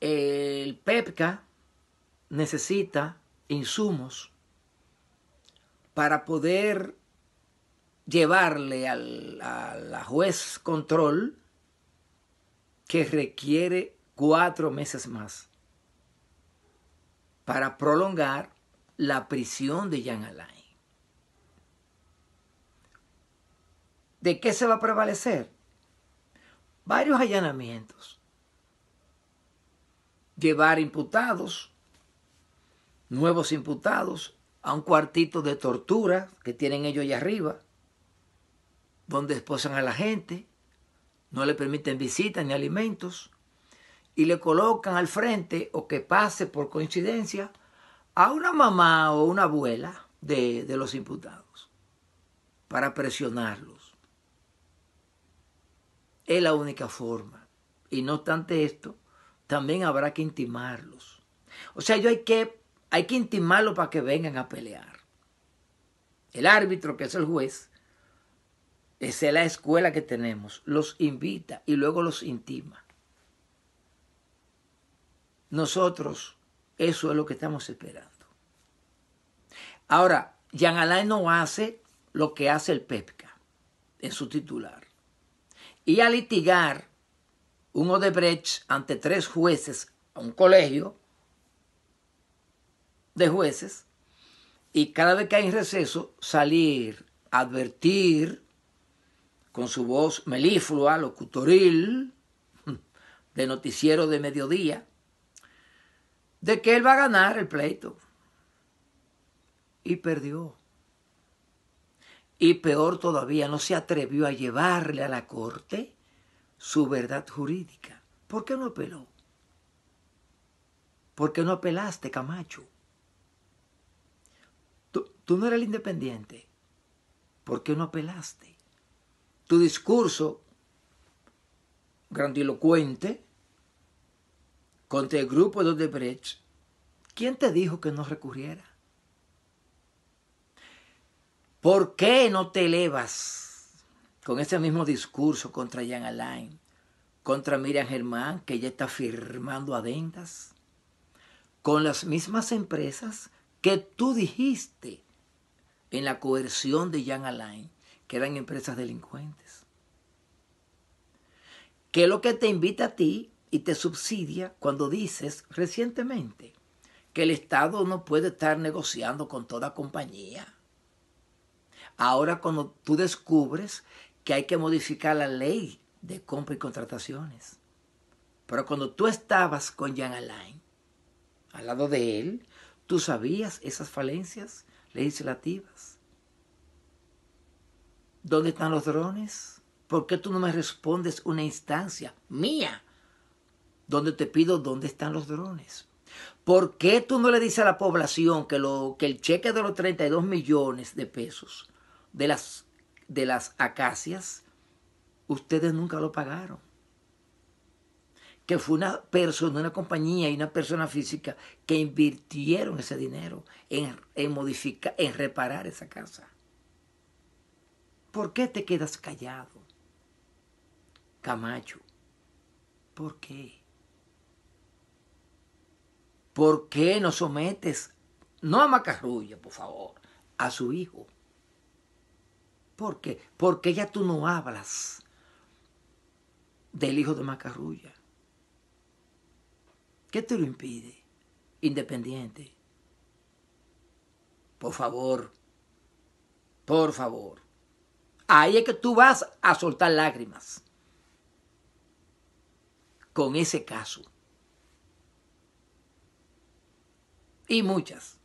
el PEPCA necesita insumos para poder llevarle al, juez control que requiere cuatro meses más para prolongar la prisión de Jean Alain. ¿De qué se va a prevalecer? Varios allanamientos llevar imputados, nuevos imputados, a un cuartito de tortura que tienen ellos allá arriba, donde esposan a la gente, no le permiten visitas ni alimentos, y le colocan al frente, o que pase por coincidencia, a una mamá o una abuela de, de los imputados, para presionarlos. Es la única forma. Y no obstante esto, también habrá que intimarlos. O sea, yo hay que, hay que intimarlos para que vengan a pelear. El árbitro, que es el juez, esa es la escuela que tenemos, los invita y luego los intima. Nosotros, eso es lo que estamos esperando. Ahora, Jean Alain no hace lo que hace el PEPCA en su titular. Y a litigar un Odebrecht ante tres jueces a un colegio de jueces y cada vez que hay receso salir a advertir con su voz meliflua, locutoril, de noticiero de mediodía, de que él va a ganar el pleito. Y perdió. Y peor todavía, no se atrevió a llevarle a la corte su verdad jurídica. ¿Por qué no apeló? ¿Por qué no apelaste, Camacho? Tú, no eres el independiente. ¿Por qué no apelaste? Tu discurso grandilocuente contra el grupo de Odebrecht, ¿quién te dijo que no recurriera? ¿Por qué no te elevas? con ese mismo discurso contra Jean Alain, contra Miriam Germán, que ya está firmando adendas, con las mismas empresas que tú dijiste en la coerción de Jean Alain, que eran empresas delincuentes. ¿Qué es lo que te invita a ti y te subsidia cuando dices recientemente que el Estado no puede estar negociando con toda compañía? Ahora cuando tú descubres que hay que modificar la ley de compra y contrataciones. Pero cuando tú estabas con Jan Alain, al lado de él, tú sabías esas falencias legislativas. ¿Dónde están los drones? ¿Por qué tú no me respondes una instancia mía donde te pido dónde están los drones? ¿Por qué tú no le dices a la población que, lo, que el cheque de los 32 millones de pesos de las de las acacias, ustedes nunca lo pagaron. Que fue una persona, una compañía y una persona física que invirtieron ese dinero en, en modificar, en reparar esa casa. ¿Por qué te quedas callado, Camacho? ¿Por qué? ¿Por qué no sometes, no a Macarrulla, por favor, a su hijo? ¿Por qué? Porque ya tú no hablas del hijo de Macarrulla. ¿Qué te lo impide? Independiente. Por favor. Por favor. Ahí es que tú vas a soltar lágrimas. Con ese caso. Y muchas.